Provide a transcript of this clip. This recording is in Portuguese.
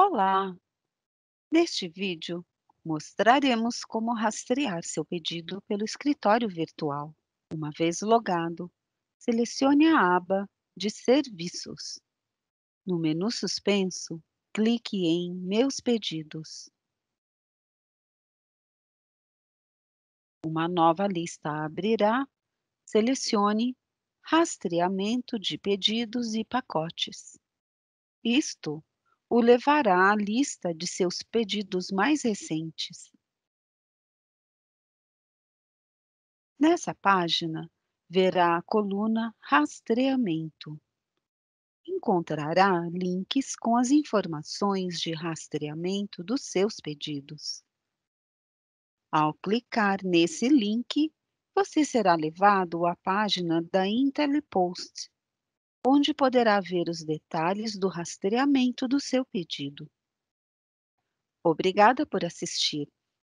Olá! Neste vídeo, mostraremos como rastrear seu pedido pelo escritório virtual. Uma vez logado, selecione a aba de Serviços. No menu suspenso, clique em Meus pedidos. Uma nova lista abrirá. Selecione Rastreamento de pedidos e pacotes. Isto o levará à lista de seus pedidos mais recentes. Nessa página, verá a coluna Rastreamento. Encontrará links com as informações de rastreamento dos seus pedidos. Ao clicar nesse link, você será levado à página da IntelliPost, onde poderá ver os detalhes do rastreamento do seu pedido. Obrigada por assistir.